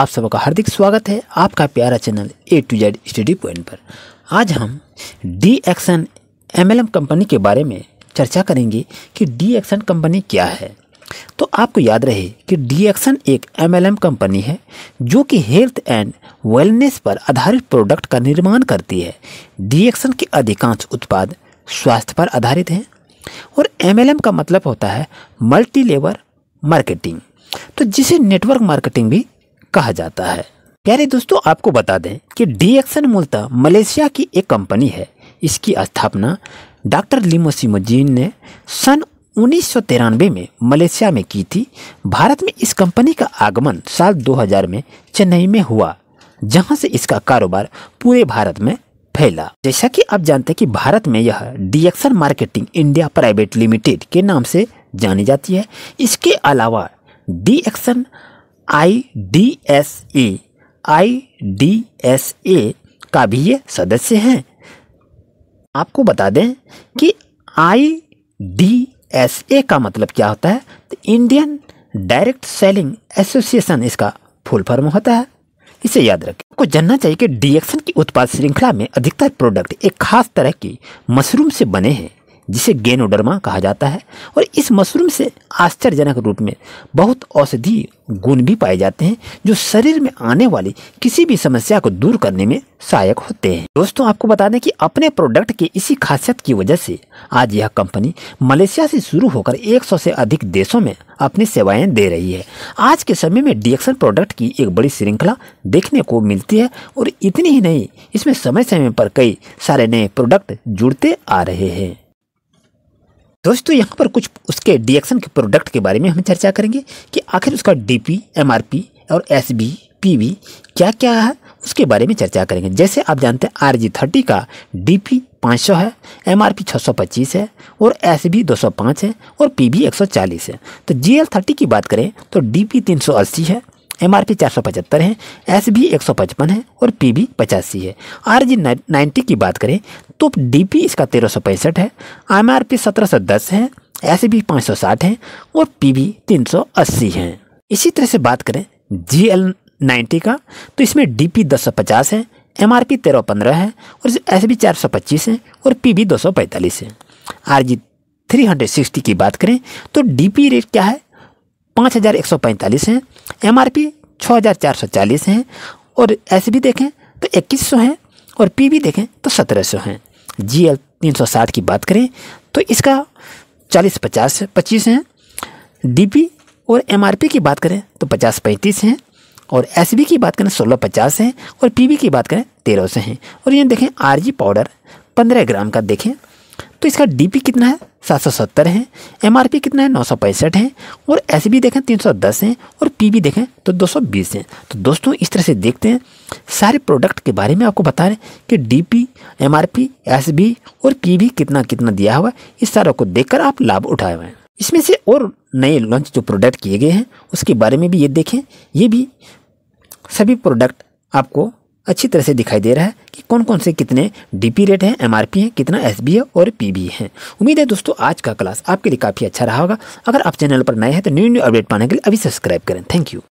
आप सबका हार्दिक स्वागत है आपका प्यारा channel A to Z study point पर आज हम डी एक्शन एम कंपनी के बारे में चर्चा करेंगे कि डी एक्शन कंपनी क्या है तो आपको याद रहे कि डी एक्शन एक एम कंपनी है जो कि हेल्थ एंड वेलनेस पर आधारित प्रोडक्ट का निर्माण करती है डी एक्शन के अधिकांश उत्पाद स्वास्थ्य पर आधारित हैं और एम का मतलब होता है मल्टी लेवल मार्केटिंग तो जिसे नेटवर्क मार्केटिंग भी कहा जाता है प्यारे दोस्तों आपको बता दें कि डी एक्शन मूलतः मलेशिया की एक कंपनी है इसकी स्थापना डॉक्टर लिमोसिमोजीन ने सन उन्नीस में मलेशिया में की थी भारत में इस कंपनी का आगमन साल 2000 में चेन्नई में हुआ जहां से इसका कारोबार पूरे भारत में फैला जैसा कि आप जानते हैं कि भारत में यह D X N marketing India private limited के नाम से जानी जाती है इसके अलावा D X N I D S A I D S A का भी ये सदस्य हैं आपको बता दें कि आई डी एस ए का मतलब क्या होता है तो इंडियन डायरेक्ट सेलिंग एसोसिएशन इसका फुल फॉर्म होता है इसे याद रखें आपको जानना चाहिए कि डीएक्शन की उत्पाद श्रृंखला में अधिकतर प्रोडक्ट एक खास तरह की मशरूम से बने हैं जिसे गेनोडर्मा कहा जाता है और इस मशरूम से आश्चर्यजनक रूप में बहुत औषधीय गुण भी पाए जाते हैं जो शरीर में आने वाली किसी भी समस्या को दूर करने में सहायक होते हैं दोस्तों आपको बता दें कि अपने प्रोडक्ट की इसी खासियत की वजह से आज यह कंपनी मलेशिया से शुरू होकर 100 से अधिक देशों में अपनी सेवाएं दे रही है आज के समय में डिएक्शन प्रोडक्ट की एक बड़ी श्रृंखला देखने को मिलती है और इतनी ही नहीं इसमें समय समय पर कई सारे नए प्रोडक्ट जुड़ते आ रहे हैं दोस्तों यहाँ पर कुछ उसके डीएक्शन के प्रोडक्ट के बारे में हम चर्चा करेंगे कि आखिर उसका डीपी एमआरपी और एसबी पीवी क्या क्या है उसके बारे में चर्चा करेंगे जैसे आप जानते हैं आर जी थर्टी का डी पी पाँच सौ है एम आर पी छः सौ पच्चीस है और एस बी दो सौ पाँच है और पी बी एक सौ चालीस है तो जी एल थर्टी की बात करें तो डी पी तीन सौ अस्सी है एम आर पी चार सौ पचहत्तर है एस बी एक सौ पचपन है और पी बी पचासी है आर जी नाइन्टी की बात करें तो डी पी इसका तेरह सौ पैंसठ है एम आर पी सत्रह सौ दस है एस बी पाँच सौ साठ है और पी बी तीन सौ अस्सी है इसी तरह से बात करें जी एल नाइन्टी का तो इसमें डी पी दस सौ पचास है एम आर पी तेरह पंद्रह है और एस बी चार सौ पच्चीस है और पी बी दो सौ पैंतालीस है R G three hundred sixty की बात करें तो डी पी रेट क्या है पाँच हज़ार एक सौ पैंतालीस है एम आर पी छः हज़ार चार सौ चालीस है और एस बी देखें तो इक्कीस सौ है और पी बी देखें तो सत्रह सौ है जी एल तीन सौ साठ की बात करें तो इसका चालीस पचास पच्चीस हैं डी पी और एम आर पी की बात करें तो पचास पैंतीस हैं और एस बी की बात करें सोलह पचास है और पी बी की बात करें तेरह सौ हैं और ये देखें आर जी पाउडर पंद्रह ग्राम का देखें तो इसका डी कितना है सात सौ सत्तर है एम कितना है नौ सौ पैंसठ है और बी देखें तीन सौ दस है और पी देखें तो दो सौ बीस है तो दोस्तों इस तरह से देखते हैं सारे प्रोडक्ट के बारे में आपको बता रहे हैं कि डी पी एम और पी कितना कितना दिया हुआ है इस सारों को देखकर आप लाभ उठाए हुए हैं इसमें से और नए लॉन्च जो प्रोडक्ट किए गए हैं उसके बारे में भी ये देखें ये भी सभी प्रोडक्ट आपको अच्छी तरह से दिखाई दे रहा है कि कौन कौन से कितने डीपी रेट हैं एमआरपी हैं कितना एसबी है और पीबी है उम्मीद है दोस्तों आज का क्लास आपके लिए काफ़ी अच्छा रहा होगा अगर आप चैनल पर नए हैं तो न्यू न्यू अपडेट पाने के लिए अभी सब्सक्राइब करें थैंक यू